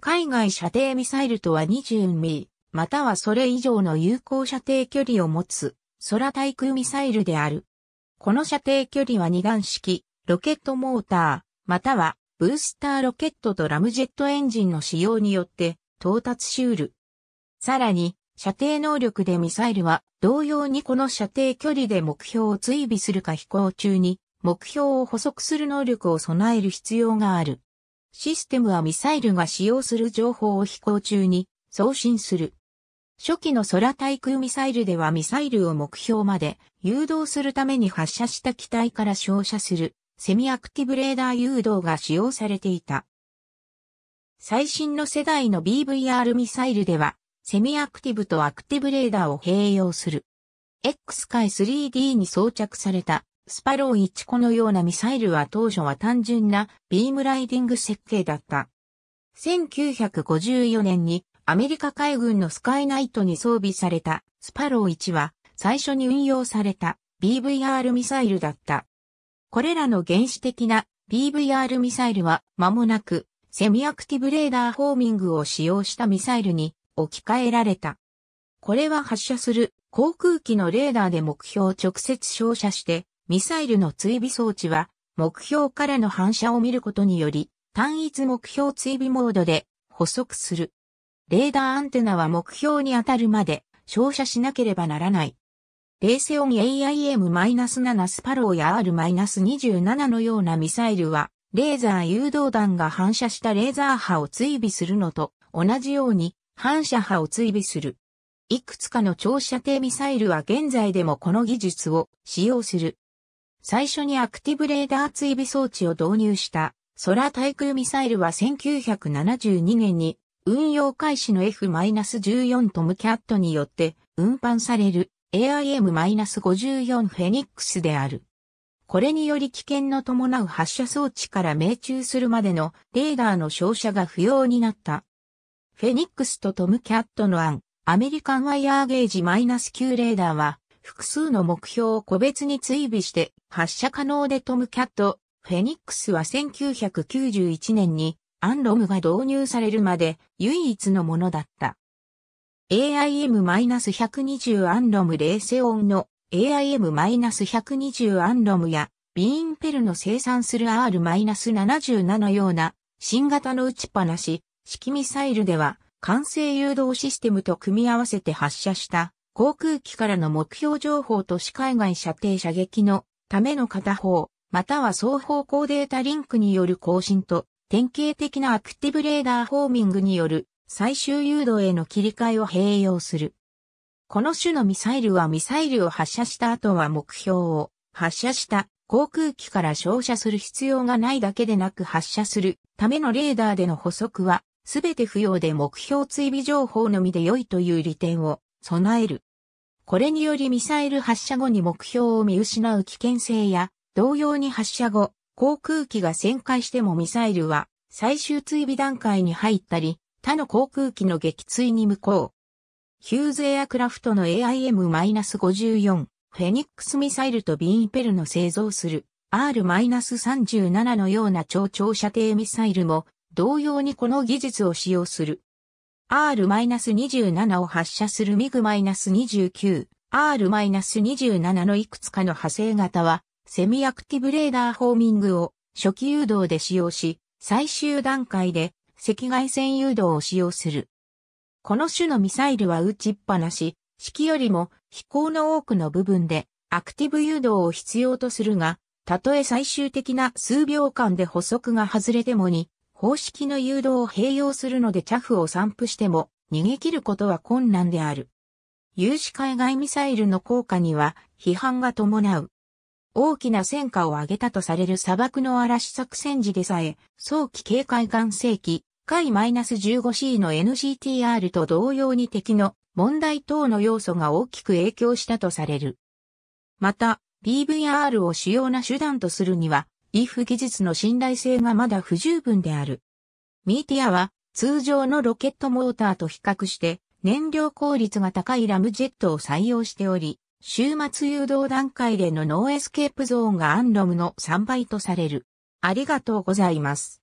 海外射程ミサイルとは20ミリ、またはそれ以上の有効射程距離を持つ空対空ミサイルである。この射程距離は二眼式、ロケットモーター、またはブースターロケットとラムジェットエンジンの使用によって到達しうる。さらに、射程能力でミサイルは同様にこの射程距離で目標を追尾するか飛行中に目標を捕捉する能力を備える必要がある。システムはミサイルが使用する情報を飛行中に送信する。初期の空対空ミサイルではミサイルを目標まで誘導するために発射した機体から照射するセミアクティブレーダー誘導が使用されていた。最新の世代の BVR ミサイルではセミアクティブとアクティブレーダーを併用する。X 界 3D に装着されたスパロー1個のようなミサイルは当初は単純なビームライディング設計だった。1954年にアメリカ海軍のスカイナイトに装備されたスパロー1は最初に運用された BVR ミサイルだった。これらの原始的な BVR ミサイルは間もなくセミアクティブレーダーホーミングを使用したミサイルに置き換えられた。これは発射する航空機のレーダーで目標を直接照射してミサイルの追尾装置は、目標からの反射を見ることにより、単一目標追尾モードで補足する。レーダーアンテナは目標に当たるまで照射しなければならない。レーセオン AIM-7 スパローや R-27 のようなミサイルは、レーザー誘導弾が反射したレーザー波を追尾するのと同じように反射波を追尾する。いくつかの長射程ミサイルは現在でもこの技術を使用する。最初にアクティブレーダー追尾装置を導入した空対空ミサイルは1972年に運用開始の F-14 トムキャットによって運搬される AIM-54 フェニックスである。これにより危険の伴う発射装置から命中するまでのレーダーの照射が不要になった。フェニックスとトムキャットの案、アメリカンワイヤーゲージ -9 レーダーは複数の目標を個別に追尾して発射可能でトムキャット、フェニックスは1991年にアンロムが導入されるまで唯一のものだった。AIM-120 アンロムレーセオンの AIM-120 アンロムやビーンペルの生産する R-77 ような新型の打ちっぱなし式ミサイルでは完成誘導システムと組み合わせて発射した航空機からの目標情報と視海外射程射撃のための片方、または双方向データリンクによる更新と、典型的なアクティブレーダーホーミングによる最終誘導への切り替えを併用する。この種のミサイルはミサイルを発射した後は目標を発射した航空機から照射する必要がないだけでなく発射するためのレーダーでの補足は全て不要で目標追尾情報のみで良いという利点を備える。これによりミサイル発射後に目標を見失う危険性や、同様に発射後、航空機が旋回してもミサイルは最終追尾段階に入ったり、他の航空機の撃墜に向こう。ヒューズエアクラフトの AIM-54 フェニックスミサイルとビンペルの製造する R-37 のような超長射程ミサイルも同様にこの技術を使用する。R-27 を発射するミグ -29、R-27 のいくつかの派生型は、セミアクティブレーダーホーミングを初期誘導で使用し、最終段階で赤外線誘導を使用する。この種のミサイルは撃ちっぱなし、式よりも飛行の多くの部分でアクティブ誘導を必要とするが、たとえ最終的な数秒間で補足が外れてもに方式の誘導を併用するのでチャフを散布しても逃げ切ることは困難である。有志海外ミサイルの効果には批判が伴う。大きな戦果を上げたとされる砂漠の嵐作戦時でさえ、早期警戒艦正規、海 -15C の NCTR と同様に敵の問題等の要素が大きく影響したとされる。また、PVR を主要な手段とするには、if 技術の信頼性がまだ不十分である。ミーティアは通常のロケットモーターと比較して燃料効率が高いラムジェットを採用しており、終末誘導段階でのノーエスケープゾーンがアンロムの3倍とされる。ありがとうございます。